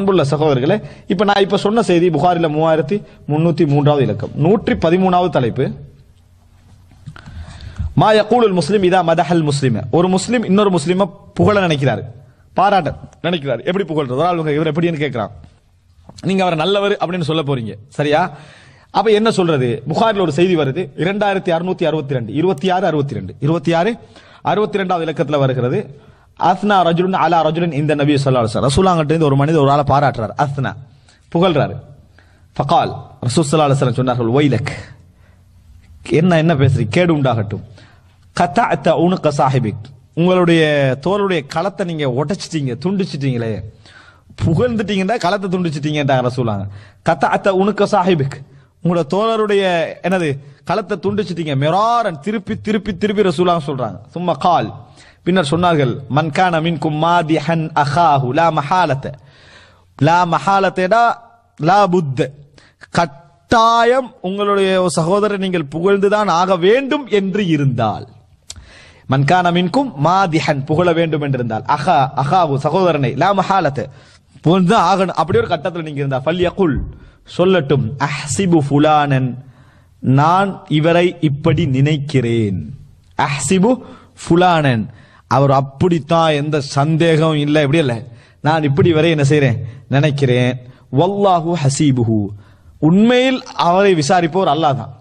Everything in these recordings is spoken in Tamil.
அன்புள்ள சகோதரர்களே இப்ப நான் இப்ப சொன்ன செய்தி புகாரில மூவாயிரத்தி முன்னூத்தி மூன்றாவது இலக்கம் நூற்றி பதிமூணாவது தலைப்பு மா யக்கூல் முஸ்லீம் இதா மதஹல் முஸ்லீம் ஒரு முஸ்லீம் இன்னொரு முஸ்லிம புகழ நினைக்கிறாரு பாராட்ட நினைக்கிறாரு எப்படி புகழ்றது ஆள் இவர் எப்படின்னு கேட்கிறான் நீங்க அவர் நல்லவர் அப்படின்னு சொல்ல போறீங்க சரியா அப்ப என்ன சொல்றது புகாரில் ஒரு செய்தி வருது இரண்டாயிரத்தி அறுநூத்தி அறுபத்தி ரெண்டு இருபத்தி ஆறு அறுபத்தி ரெண்டு இருபத்தி ஆறு அறுபத்தி ரெண்டாவது இலக்கத்தில் வருகிறது அஸ்னா ரஜுலன் அலா ரஜுலன் இந்த நபி சொல்லா சார் ரசூலாங்கிட்ட ஒரு மனிதர் ஒரு ஆளை பாராட்டுறாரு அஸ்னா புகழ்றாரு ஃபகால் ரசூல் சல்லா அலுவலம் சொன்னார்கள் ஒய்லக் என்ன என்ன பேசுறீ கேடு உண்டாகட்டும் கத்தா அத்த உணுக்க சாஹிபிக் உங்களுடைய தோளுடைய களத்தை நீங்க உடைச்சிட்டீங்க துண்டிச்சிட்டீங்களே புகழ்ந்துட்டீங்கன்னா களத்தை துண்டிச்சிட்டீங்கன்றாங்க ரசூலாங்க கத்தா அத்த உணுக்க சாஹிபிக் உங்களோட தோழருடைய என்னது களத்தை துண்டிச்சிட்டீங்க மெராரன் திருப்பி திருப்பி திருப்பி ரசூலாங்க சொல்றாங்க சும்மா கால் பின்னர் சொன்னார்கள் மன்கான மின்கும் மாதிஹன் அஹாஹு லா மஹாலத்தை லா மஹாலத்தேடா லா புத்த கட்டாயம் உங்களுடைய சகோதரர் நீங்கள் புகழ்ந்துதான் ஆக வேண்டும் என்று இருந்தால் மன்கான மின்கும் மாதிஹன் புகழ வேண்டும் என்றிருந்தால் அஹா அஹாவு சகோதரனை லா மஹாலத்து புகழ்ந்துதான் ஆகணும் அப்படி ஒரு கட்டத்தில் நீங்க இருந்தா ஃபல்யகுல் சொல்லட்டும் அஹ்சிபு ஃபுலானன் நான் இவரை இப்படி நினைக்கிறேன் அஹ்சிபு ஃபுலானன் அவர் அப்படித்தான் எந்த சந்தேகம் இல்லை இப்படி இல்லை நான் இப்படி வரை என்ன செய்கிறேன் நினைக்கிறேன் வல்லாஹு ஹசீபுஹு உண்மையில் அவரை விசாரிப்போர் அல்லாஹ் தான்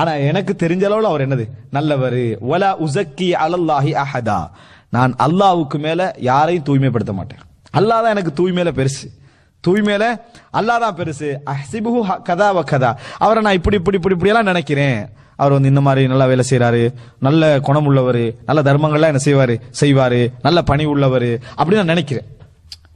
ஆனால் எனக்கு தெரிஞ்ச அளவில் அவர் என்னது நல்லவர் ஒலா உசக்கி அலல்லாஹி அஹதா நான் அல்லாவுக்கு மேலே யாரையும் தூய்மைப்படுத்த மாட்டேன் அல்லாஹ் தான் எனக்கு தூய்மையில பெருசு தூய்மையில அல்லாஹ் தான் பெருசு அஹசிபுஹு கதா வ கதா அவரை நான் இப்படி இப்படி இப்படி இப்படியெல்லாம் நினைக்கிறேன் அவர் வந்து இந்த மாதிரி நல்லா வேலை செய்யறாரு நல்ல குணம் உள்ளவர் நல்ல தர்மங்கள்லாம் என்ன செய்வாரு செய்வாரு நல்ல பணி உள்ளவர் அப்படின்னு நான் நினைக்கிறேன்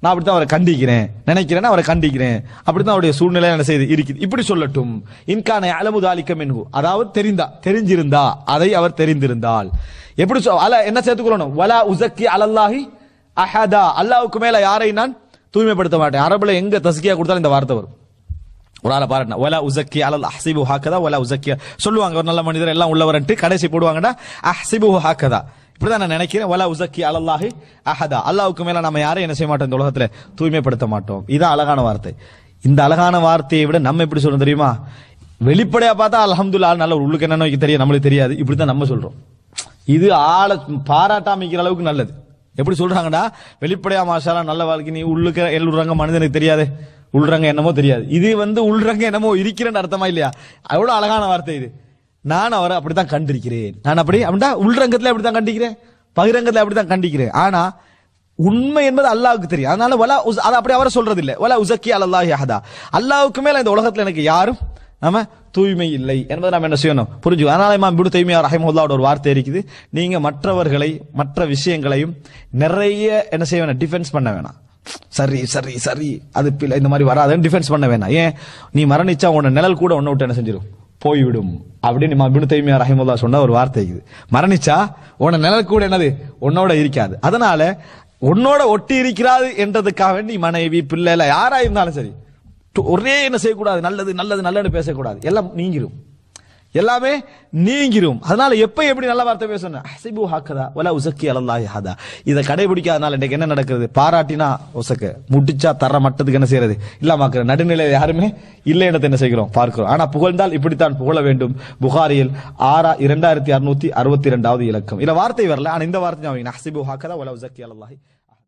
நான் அப்படித்தான் அவரை கண்டிக்கிறேன் நினைக்கிறேன்னா அவரை கண்டிக்கிறேன் அப்படித்தான் அவருடைய சூழ்நிலை என்ன செய்து இருக்குது இப்படி சொல்லட்டும் இன்கான அளமுது அளிக்கம் என்கு அதாவது தெரிந்தா தெரிஞ்சிருந்தா அதை அவர் தெரிந்திருந்தால் எப்படி அல என்ன சேர்த்துக்கொள்ளணும் வலா உசக்கி அலல்லாஹி அஹதா அல்லாவுக்கு மேல யாரை நான் தூய்மைப்படுத்த மாட்டேன் அரபுல எங்க தசுக்கியா கொடுத்தாலும் இந்த வார்த்தை வரும் ஒரு ஆளை பாருங்க ஒலா உசக்கி அலல் அஹ்சிபு ஹாக்கதா ஒலா உசக்கியா சொல்லுவாங்க ஒரு நல்ல மனிதர் எல்லாம் உள்ளவரன்ட்டு கடைசி போடுவாங்கடா அஹ்சிபு ஹாக்கதா இப்படிதான் நான் நினைக்கிறேன் ஒலா உசக்கி அலல்லாஹி அஹதா அல்லாவுக்கு மேல நம்ம யாரும் என்ன செய்ய மாட்டோம் இந்த உலகத்துல தூய்மைப்படுத்த மாட்டோம் இதுதான் அழகான வார்த்தை இந்த அழகான வார்த்தையை விட நம்ம எப்படி சொல்றோம் தெரியுமா வெளிப்படையா பார்த்தா அலமதுல்லா நல்ல உள்ளுக்கு என்ன நோக்கி தெரியும் நம்மளுக்கு தெரியாது இப்படித்தான் நம்ம சொல்றோம் இது ஆளை பாராட்டாமிக்கிற அளவுக்கு நல்லது எப்படி சொல்றாங்கடா வெளிப்படையா மாஷாலா நல்ல வாழ்க்கை நீ உள்ளுக்க எழுடுறாங்க மனிதனுக்கு தெரியாது உள்ரங்க என்னமோ தெரியாது இது வந்து உள்ரங்க என்னமோ இருக்கிறேன்னு அர்த்தமா இல்லையா அவ்வளவு அழகான வார்த்தை இது நான் அவரை அப்படித்தான் கண்டிருக்கிறேன் நான் அப்படி அப்படின்னா உள்ரங்கத்துல அப்படித்தான் கண்டிக்கிறேன் பகிரங்கத்துல அப்படித்தான் கண்டிக்கிறேன் ஆனா உண்மை என்பது அல்லாவுக்கு தெரியும் அதனால வலா அதை அப்படி அவரை சொல்றது இல்லை வலா உசக்கி அல்லாஹ் யாதா அல்லாவுக்கு மேல இந்த உலகத்துல எனக்கு யாரும் நம்ம தூய்மை இல்லை என்பதை நாம் என்ன செய்யணும் புரிஞ்சு அதனால இமாம் இபுடு தைமியார் ரஹிமுல்லாவோட ஒரு வார்த்தை இருக்குது நீங்க மற்றவர்களை மற்ற விஷயங்களையும் நிறைய என்ன செய்ய வேணாம் டிஃபென்ஸ் பண்ண வேணாம் சரி சரி சரி அது பிள்ளை இந்த மாதிரி வராதுன்னு டிஃபென்ஸ் பண்ண வேணாம் ஏன் நீ மரணிச்சா உன்னை நிழல் கூட உன்னை விட்டு என்ன செஞ்சிடும் போய்விடும் அப்படின்னு நம்ம தைமியா ரஹிமுல்லா சொன்ன ஒரு வார்த்தை இது மரணிச்சா உன்னை நிழல் கூட என்னது உன்னோட இருக்காது அதனால உன்னோட ஒட்டி இருக்கிறாது என்றதுக்காக நீ மனைவி பிள்ளை யாரா இருந்தாலும் சரி ஒரே என்ன செய்யக்கூடாது நல்லது நல்லது நல்லது பேசக்கூடாது எல்லாம் நீங்கிரும் எல்லாமே நீங்கிரும் அதனால எப்ப எப்படி நல்ல வார்த்தை பேசணும் ஹசிபு ஹாக்கதா வல உசக்கி அலல்லாஹி ஹதா இதை கடைபிடிக்காதனால இன்றைக்கு என்ன நடக்கிறது பாராட்டினா உசக்கு முடிச்சா தர மட்டதுக்கு என்ன செய்யறது இல்லாமக்கிற நடுநிலை யாருமே இல்லை இடத்தை என்ன செய்கிறோம் பார்க்கிறோம் ஆனா புகழ்ந்தால் இப்படித்தான் புகழ வேண்டும் புகாரியில் ஆறா இரண்டாயிரத்தி அறுநூத்தி அறுபத்தி இரண்டாவது இலக்கம் இல்ல வார்த்தை வரல ஆனா இந்த வார்த்தை ஹாக்கதா வல உசக்கி அலல்லாஹி